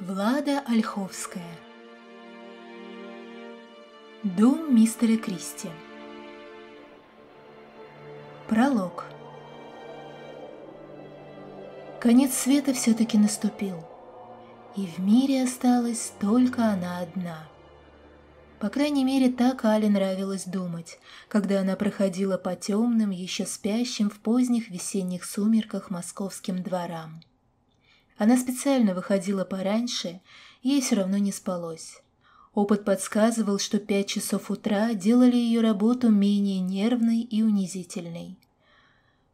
Влада Ольховская Дом мистера Кристи Пролог Конец света все-таки наступил, и в мире осталась только она одна. По крайней мере, так Але нравилось думать, когда она проходила по темным, еще спящим в поздних весенних сумерках московским дворам – она специально выходила пораньше, ей все равно не спалось. Опыт подсказывал, что пять часов утра делали ее работу менее нервной и унизительной.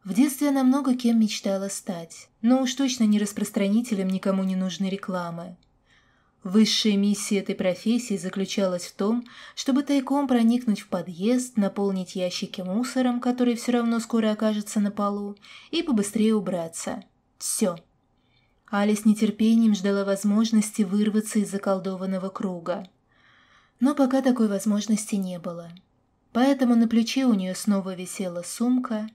В детстве она много кем мечтала стать, но уж точно не распространителем никому не нужной рекламы. Высшая миссия этой профессии заключалась в том, чтобы тайком проникнуть в подъезд, наполнить ящики мусором, который все равно скоро окажется на полу, и побыстрее убраться. Все. Али с нетерпением ждала возможности вырваться из заколдованного круга. Но пока такой возможности не было. Поэтому на плече у нее снова висела сумка,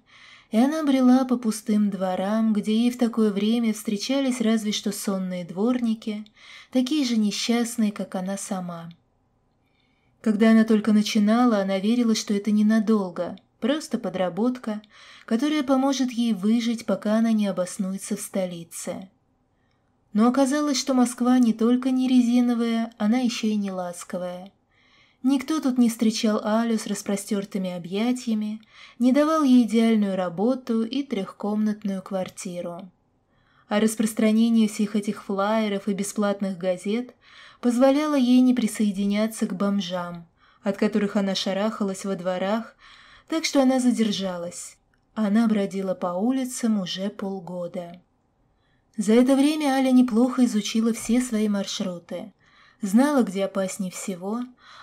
и она брела по пустым дворам, где ей в такое время встречались разве что сонные дворники, такие же несчастные, как она сама. Когда она только начинала, она верила, что это ненадолго, просто подработка, которая поможет ей выжить, пока она не обоснуется в столице. Но оказалось, что Москва не только не резиновая, она еще и не ласковая. Никто тут не встречал Алю с распростертыми объятиями, не давал ей идеальную работу и трехкомнатную квартиру. А распространение всех этих флаеров и бесплатных газет позволяло ей не присоединяться к бомжам, от которых она шарахалась во дворах, так что она задержалась. Она бродила по улицам уже полгода. За это время Аля неплохо изучила все свои маршруты. Знала, где опаснее всего,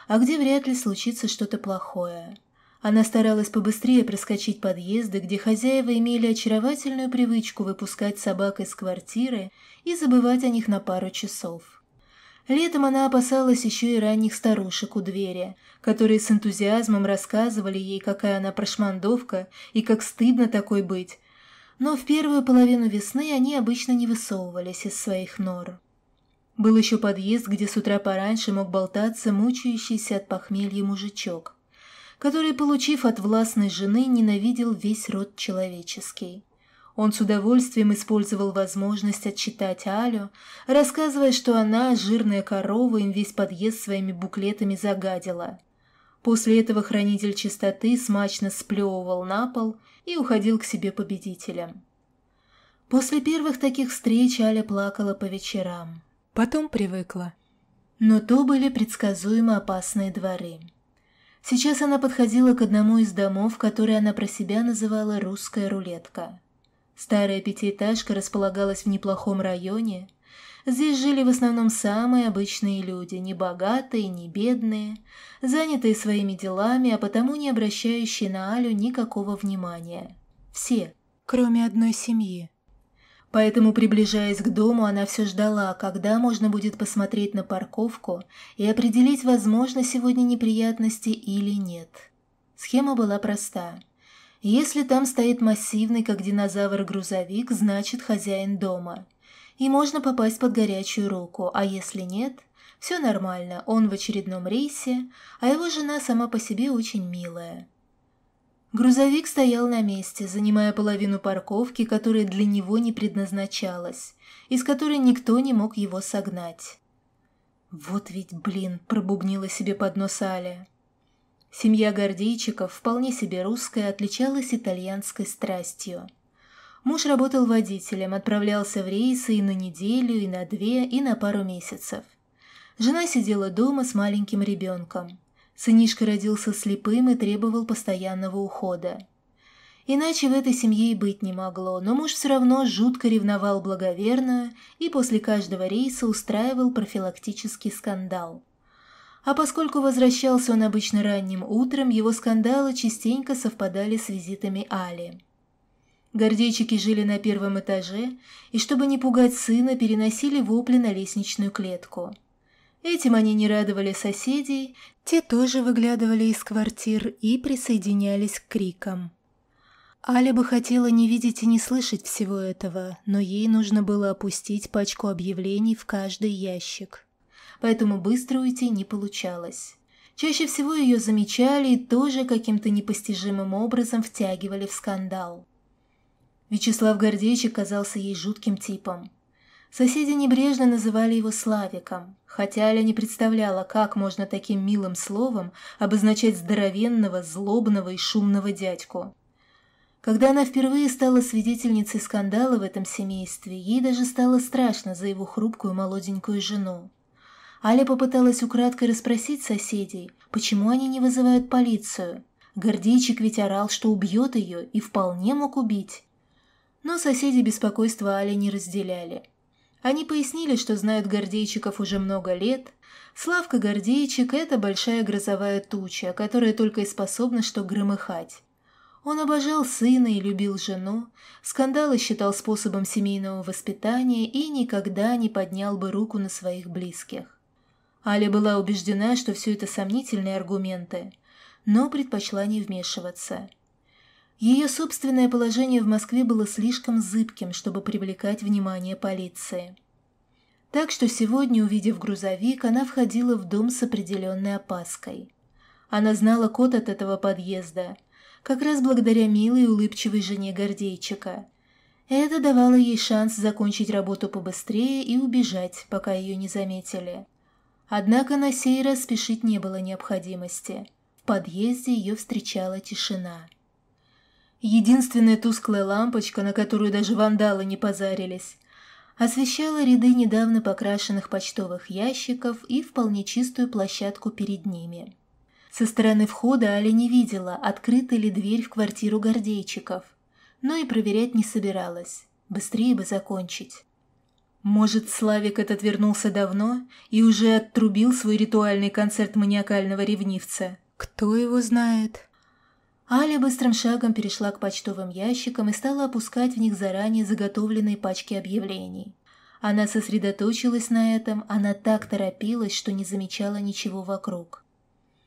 а где вряд ли случится что-то плохое. Она старалась побыстрее проскочить подъезды, где хозяева имели очаровательную привычку выпускать собак из квартиры и забывать о них на пару часов. Летом она опасалась еще и ранних старушек у двери, которые с энтузиазмом рассказывали ей, какая она прошмандовка и как стыдно такой быть, но в первую половину весны они обычно не высовывались из своих нор. Был еще подъезд, где с утра пораньше мог болтаться мучающийся от похмелья мужичок, который, получив от властной жены, ненавидел весь род человеческий. Он с удовольствием использовал возможность отчитать Алю, рассказывая, что она, жирная корова, им весь подъезд своими буклетами загадила. После этого хранитель чистоты смачно сплевывал на пол – и уходил к себе победителем. После первых таких встреч Аля плакала по вечерам. Потом привыкла. Но то были предсказуемо опасные дворы. Сейчас она подходила к одному из домов, который она про себя называла «русская рулетка». Старая пятиэтажка располагалась в неплохом районе, Здесь жили в основном самые обычные люди, не богатые, не бедные, занятые своими делами, а потому не обращающие на Алю никакого внимания. Все, кроме одной семьи. Поэтому, приближаясь к дому, она все ждала, когда можно будет посмотреть на парковку и определить, возможно сегодня неприятности или нет. Схема была проста. Если там стоит массивный, как динозавр, грузовик, значит хозяин дома – и можно попасть под горячую руку, а если нет, все нормально, он в очередном рейсе, а его жена сама по себе очень милая. Грузовик стоял на месте, занимая половину парковки, которая для него не предназначалась, из которой никто не мог его согнать. «Вот ведь, блин!» – пробубнила себе под нос Аля. Семья Гордейчиков, вполне себе русская, отличалась итальянской страстью – Муж работал водителем, отправлялся в рейсы и на неделю, и на две, и на пару месяцев. Жена сидела дома с маленьким ребенком. Сынишка родился слепым и требовал постоянного ухода. Иначе в этой семье и быть не могло, но муж все равно жутко ревновал благоверную и после каждого рейса устраивал профилактический скандал. А поскольку возвращался он обычно ранним утром, его скандалы частенько совпадали с визитами Али. Гордейчики жили на первом этаже и, чтобы не пугать сына, переносили вопли на лестничную клетку. Этим они не радовали соседей, те тоже выглядывали из квартир и присоединялись к крикам. Аля бы хотела не видеть и не слышать всего этого, но ей нужно было опустить пачку объявлений в каждый ящик. Поэтому быстро уйти не получалось. Чаще всего ее замечали и тоже каким-то непостижимым образом втягивали в скандал. Вячеслав Гордеевич казался ей жутким типом. Соседи небрежно называли его Славиком, хотя Аля не представляла, как можно таким милым словом обозначать здоровенного, злобного и шумного дядьку. Когда она впервые стала свидетельницей скандала в этом семействе, ей даже стало страшно за его хрупкую молоденькую жену. Аля попыталась украдкой расспросить соседей, почему они не вызывают полицию. Гордейчик ведь орал, что убьет ее, и вполне мог убить. Но соседи беспокойство Али не разделяли. Они пояснили, что знают Гордейчиков уже много лет. Славка Гордейчик – это большая грозовая туча, которая только и способна что громыхать. Он обожал сына и любил жену, скандалы считал способом семейного воспитания и никогда не поднял бы руку на своих близких. Аля была убеждена, что все это сомнительные аргументы, но предпочла не вмешиваться. Ее собственное положение в Москве было слишком зыбким, чтобы привлекать внимание полиции. Так что сегодня, увидев грузовик, она входила в дом с определенной опаской. Она знала код от этого подъезда, как раз благодаря милой и улыбчивой жене Гордейчика. Это давало ей шанс закончить работу побыстрее и убежать, пока ее не заметили. Однако на сей раз спешить не было необходимости. В подъезде ее встречала тишина. Единственная тусклая лампочка, на которую даже вандалы не позарились, освещала ряды недавно покрашенных почтовых ящиков и вполне чистую площадку перед ними. Со стороны входа Аля не видела, открыта ли дверь в квартиру гордейчиков, но и проверять не собиралась. Быстрее бы закончить. Может, Славик этот вернулся давно и уже оттрубил свой ритуальный концерт маниакального ревнивца? Кто его знает? Аля быстрым шагом перешла к почтовым ящикам и стала опускать в них заранее заготовленные пачки объявлений. Она сосредоточилась на этом, она так торопилась, что не замечала ничего вокруг.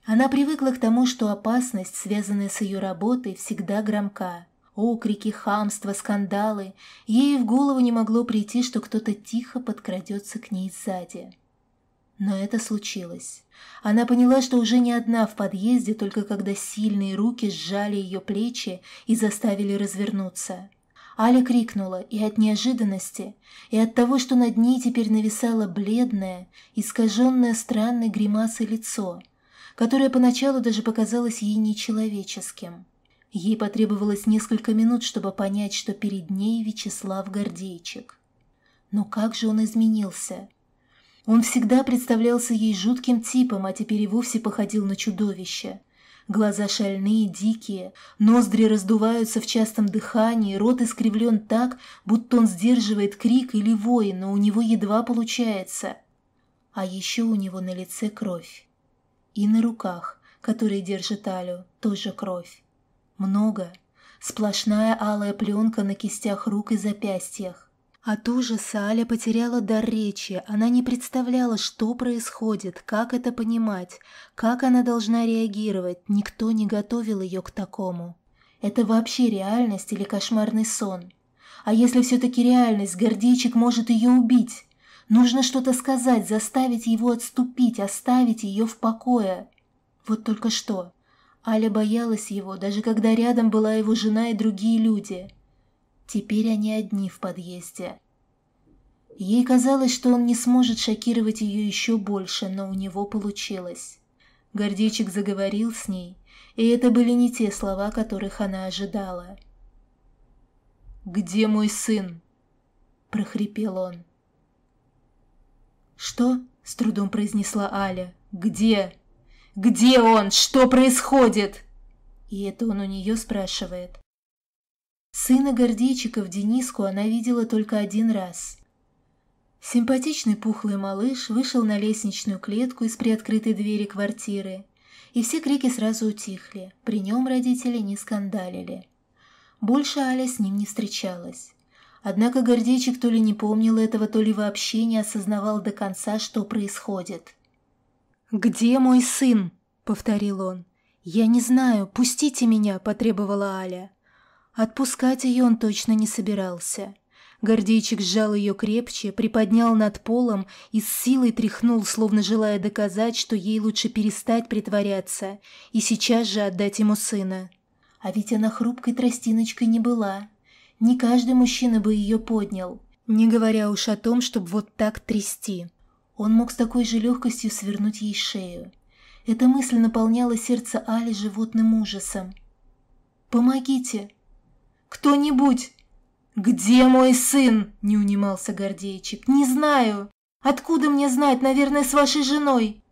Она привыкла к тому, что опасность, связанная с ее работой, всегда громка. Окрики, хамство, скандалы. Ей в голову не могло прийти, что кто-то тихо подкрадется к ней сзади. Но это случилось. Она поняла, что уже не одна в подъезде, только когда сильные руки сжали ее плечи и заставили развернуться. Аля крикнула и от неожиданности, и от того, что над ней теперь нависало бледное, искаженное странной гримасой лицо, которое поначалу даже показалось ей нечеловеческим. Ей потребовалось несколько минут, чтобы понять, что перед ней Вячеслав Гордейчик. Но как же он изменился? Он всегда представлялся ей жутким типом, а теперь и вовсе походил на чудовище. Глаза шальные, дикие, ноздри раздуваются в частом дыхании, рот искривлен так, будто он сдерживает крик или вой, но у него едва получается. А еще у него на лице кровь. И на руках, которые держит Алю, тоже кровь. Много. Сплошная алая пленка на кистях рук и запястьях. От ужаса Аля потеряла дар речи, она не представляла, что происходит, как это понимать, как она должна реагировать, никто не готовил ее к такому. Это вообще реальность или кошмарный сон? А если все-таки реальность, гордейчик может ее убить? Нужно что-то сказать, заставить его отступить, оставить ее в покое. Вот только что. Аля боялась его, даже когда рядом была его жена и другие люди. Теперь они одни в подъезде. Ей казалось, что он не сможет шокировать ее еще больше, но у него получилось. Гордечик заговорил с ней, и это были не те слова, которых она ожидала. «Где мой сын?» – прохрипел он. «Что?» – с трудом произнесла Аля. «Где? Где он? Что происходит?» И это он у нее спрашивает. Сына гордейчиков Дениску она видела только один раз. Симпатичный пухлый малыш вышел на лестничную клетку из приоткрытой двери квартиры, и все крики сразу утихли, при нем родители не скандалили. Больше Аля с ним не встречалась. Однако Гордейчик то ли не помнил этого, то ли вообще не осознавал до конца, что происходит. «Где мой сын?» — повторил он. «Я не знаю, пустите меня!» — потребовала Аля. Отпускать ее он точно не собирался. Гордейчик сжал ее крепче, приподнял над полом и с силой тряхнул, словно желая доказать, что ей лучше перестать притворяться и сейчас же отдать ему сына. А ведь она хрупкой тростиночкой не была. Не каждый мужчина бы ее поднял, не говоря уж о том, чтобы вот так трясти. Он мог с такой же легкостью свернуть ей шею. Эта мысль наполняла сердце Али животным ужасом. «Помогите!» Кто-нибудь!» «Где мой сын?» – не унимался Гордеичек. «Не знаю. Откуда мне знать? Наверное, с вашей женой».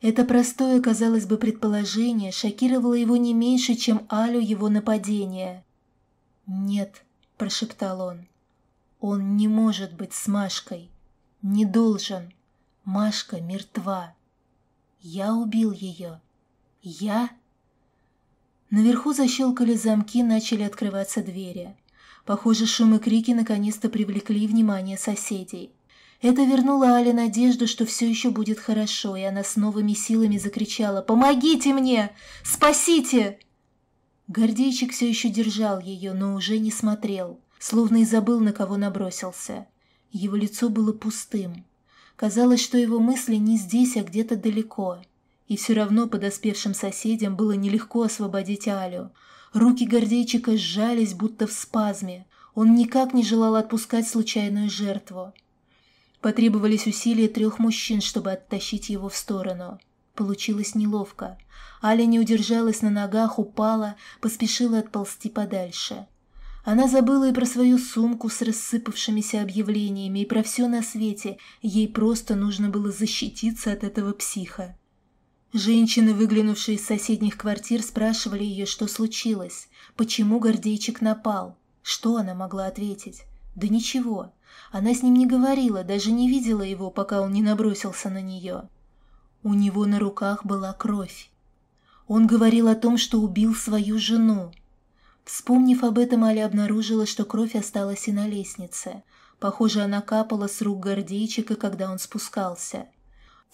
Это простое, казалось бы, предположение шокировало его не меньше, чем Алю его нападение. «Нет», – прошептал он, – «он не может быть с Машкой. Не должен. Машка мертва. Я убил ее. Я Наверху защелкали замки, начали открываться двери. Похоже, шум и крики наконец-то привлекли внимание соседей. Это вернуло Але надежду, что все еще будет хорошо, и она с новыми силами закричала «Помогите мне! Спасите!» Гордейчик все еще держал ее, но уже не смотрел, словно и забыл, на кого набросился. Его лицо было пустым. Казалось, что его мысли не здесь, а где-то далеко. И все равно подоспевшим соседям было нелегко освободить Алю. Руки гордейчика сжались, будто в спазме. Он никак не желал отпускать случайную жертву. Потребовались усилия трех мужчин, чтобы оттащить его в сторону. Получилось неловко. Аля не удержалась на ногах, упала, поспешила отползти подальше. Она забыла и про свою сумку с рассыпавшимися объявлениями, и про все на свете. Ей просто нужно было защититься от этого психа. Женщины, выглянувшие из соседних квартир, спрашивали ее, что случилось, почему гордейчик напал. Что она могла ответить? Да ничего. Она с ним не говорила, даже не видела его, пока он не набросился на нее. У него на руках была кровь. Он говорил о том, что убил свою жену. Вспомнив об этом, Аля обнаружила, что кровь осталась и на лестнице. Похоже, она капала с рук гордейчика, когда он спускался.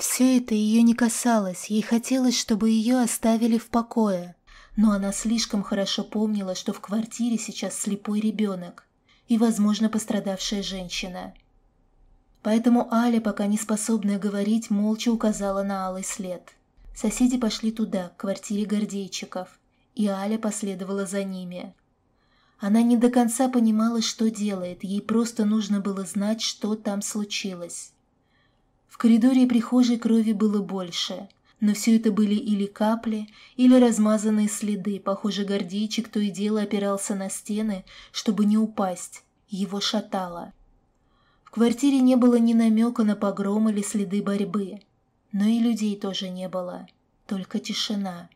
Все это ее не касалось, ей хотелось, чтобы ее оставили в покое. Но она слишком хорошо помнила, что в квартире сейчас слепой ребенок и, возможно, пострадавшая женщина. Поэтому Аля, пока не способная говорить, молча указала на алый след. Соседи пошли туда, к квартире Гордейчиков, и Аля последовала за ними. Она не до конца понимала, что делает, ей просто нужно было знать, что там случилось. В коридоре и прихожей крови было больше, но все это были или капли, или размазанные следы. Похоже, гордейчик то и дело опирался на стены, чтобы не упасть. Его шатало. В квартире не было ни намека на погром или следы борьбы. Но и людей тоже не было. Только тишина.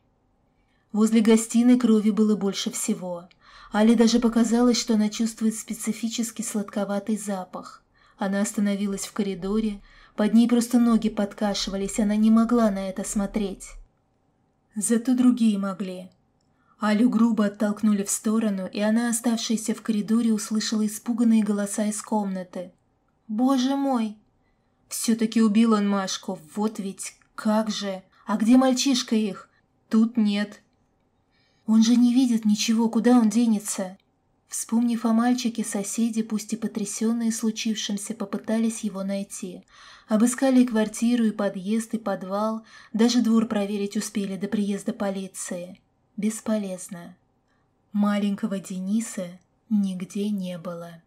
Возле гостиной крови было больше всего. Али даже показалось, что она чувствует специфический сладковатый запах. Она остановилась в коридоре, под ней просто ноги подкашивались, она не могла на это смотреть. Зато другие могли. Алю грубо оттолкнули в сторону, и она, оставшаяся в коридоре, услышала испуганные голоса из комнаты. «Боже мой!» «Все-таки убил он Машку, вот ведь как же! А где мальчишка их?» «Тут нет». «Он же не видит ничего, куда он денется?» Вспомнив о мальчике, соседи, пусть и потрясенные случившимся, попытались его найти. Обыскали квартиру и подъезд, и подвал, даже двор проверить успели до приезда полиции. Бесполезно. Маленького Дениса нигде не было.